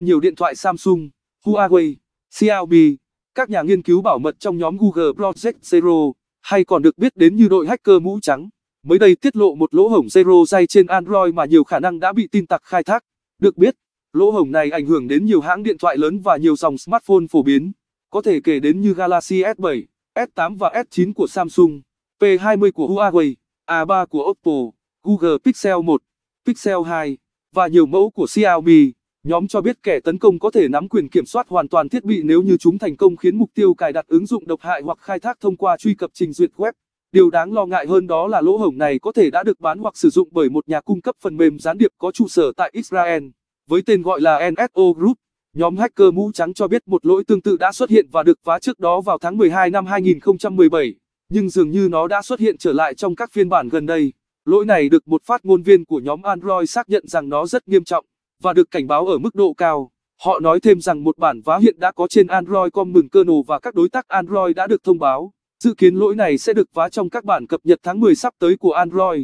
nhiều điện thoại Samsung, Huawei, Xiaomi. Các nhà nghiên cứu bảo mật trong nhóm Google Project Zero, hay còn được biết đến như đội hacker mũ trắng, mới đây tiết lộ một lỗ hổng Zero Day trên Android mà nhiều khả năng đã bị tin tặc khai thác. Được biết, lỗ hổng này ảnh hưởng đến nhiều hãng điện thoại lớn và nhiều dòng smartphone phổ biến, có thể kể đến như Galaxy S7, S8 và S9 của Samsung, P20 của Huawei, A3 của Oppo, Google Pixel 1, Pixel 2 và nhiều mẫu của Xiaomi. Nhóm cho biết kẻ tấn công có thể nắm quyền kiểm soát hoàn toàn thiết bị nếu như chúng thành công khiến mục tiêu cài đặt ứng dụng độc hại hoặc khai thác thông qua truy cập trình duyệt web. Điều đáng lo ngại hơn đó là lỗ hổng này có thể đã được bán hoặc sử dụng bởi một nhà cung cấp phần mềm gián điệp có trụ sở tại Israel, với tên gọi là NSO Group. Nhóm hacker mũ trắng cho biết một lỗi tương tự đã xuất hiện và được phá trước đó vào tháng 12 năm 2017, nhưng dường như nó đã xuất hiện trở lại trong các phiên bản gần đây. Lỗi này được một phát ngôn viên của nhóm Android xác nhận rằng nó rất nghiêm trọng và được cảnh báo ở mức độ cao. Họ nói thêm rằng một bản vá hiện đã có trên Android com mừng kernel và các đối tác Android đã được thông báo. Dự kiến lỗi này sẽ được vá trong các bản cập nhật tháng 10 sắp tới của Android.